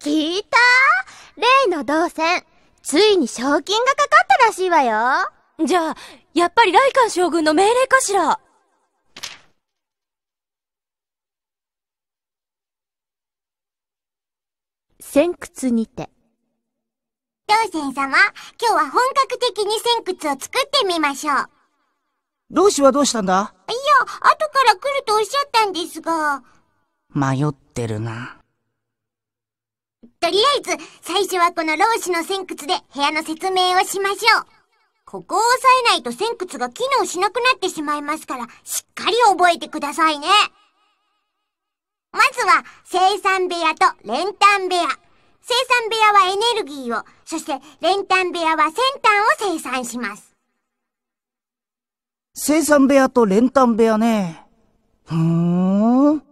聞いた例の動線、ついに賞金がかかったらしいわよ。じゃあ、やっぱり雷官将軍の命令かしら先屈にて。せ仙様、今日は本格的に仙窟を作ってみましょう。老子はどうしたんだいや、後から来るとおっしゃったんですが。迷ってるな。とりあえず、最初はこの老子の仙窟で部屋の説明をしましょう。ここを押さえないと仙窟が機能しなくなってしまいますから、しっかり覚えてくださいね。まずは、生産部屋と練炭部屋。生産部屋はエネルギーを、そして練炭部屋は先端を生産します。生産部屋と練炭部屋ね。ふーん。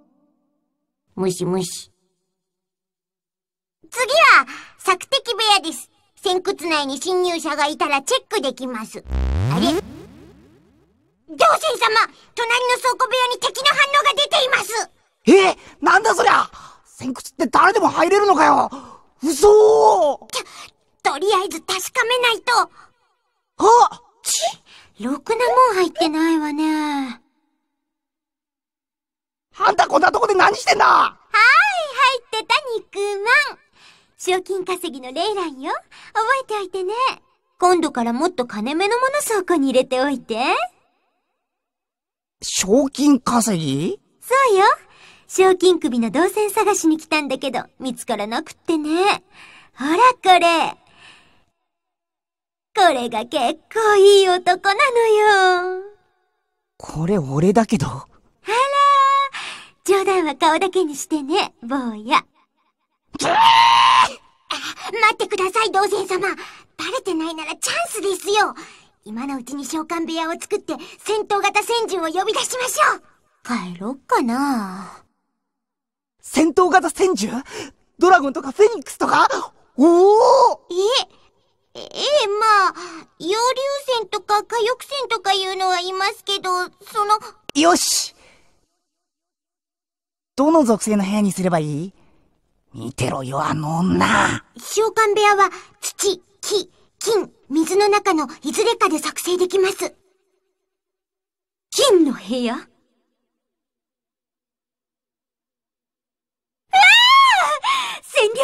むしむし。次は、索敵部屋です。先屈内に侵入者がいたらチェックできます。あれ行政様隣の倉庫部屋に敵の反応が出ていますえなんだそりゃ先屈って誰でも入れるのかよ嘘とりあえず確かめないとあちろくなもん入ってないわね。あんたこんなとこで何してんだはい、入ってた肉まん。賞金稼ぎのレイランよ。覚えておいてね。今度からもっと金目のもの倉庫に入れておいて。賞金稼ぎそうよ。賞金首の動線探しに来たんだけど、見つからなくってね。ほら、これ。これが結構いい男なのよ。これ俺だけど。あら冗談は顔だけにしてね、坊や。えー、待ってください、同仙様。バレてないならチャンスですよ。今のうちに召喚部屋を作って戦闘型戦獣を呼び出しましょう。帰ろっかな。戦闘型戦獣ドラゴンとかフェニックスとかおおえ、ええ、まあ、揚流船とか火翼船とかいうのはいますけど、その、よしどの属性の部屋にすればいい見てろよ、あの女。召喚部屋は、土、木、金、水の中のいずれかで作成できます。金の部屋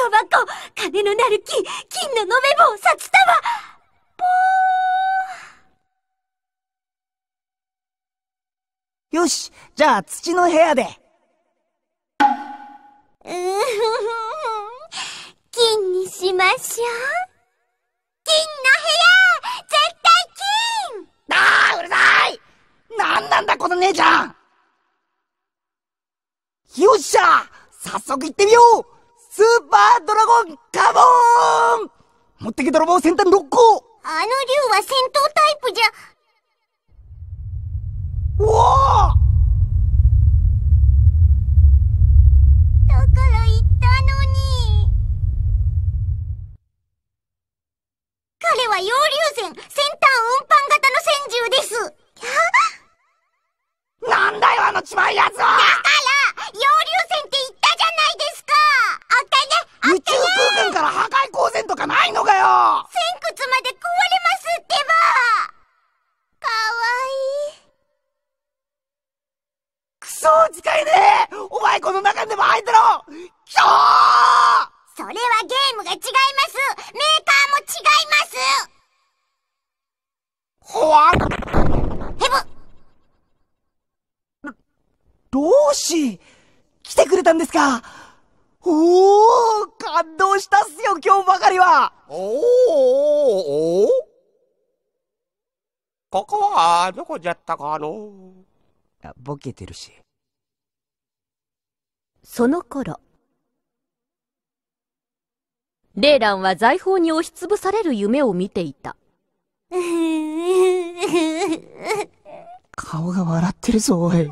おば金のなる木、金の延べ棒、札束ーよし、じゃあ土の部屋で。金にしましょう。金の部屋絶対金あー、うるさいなんなんだこの姉ちゃんよっしゃ早速行ってみようスーパードラゴンカモン持ってけ泥棒先端6個あの竜は戦闘タイプじゃ。だから言ったのに。彼は妖竜戦、先端運搬型の戦獣です。なんだよ、あのちまいやつは使えねえお前この中にでも入ったろきょーそれはゲームが違いますメーカーも違いますほわへぶどうし来てくれたんですかおお感動したっすよ今日ばかりはおーおーおーここはどこじゃったかのボケてるし。その頃、レーランは財宝に押しつぶされる夢を見ていた。顔が笑ってるぞ、おい。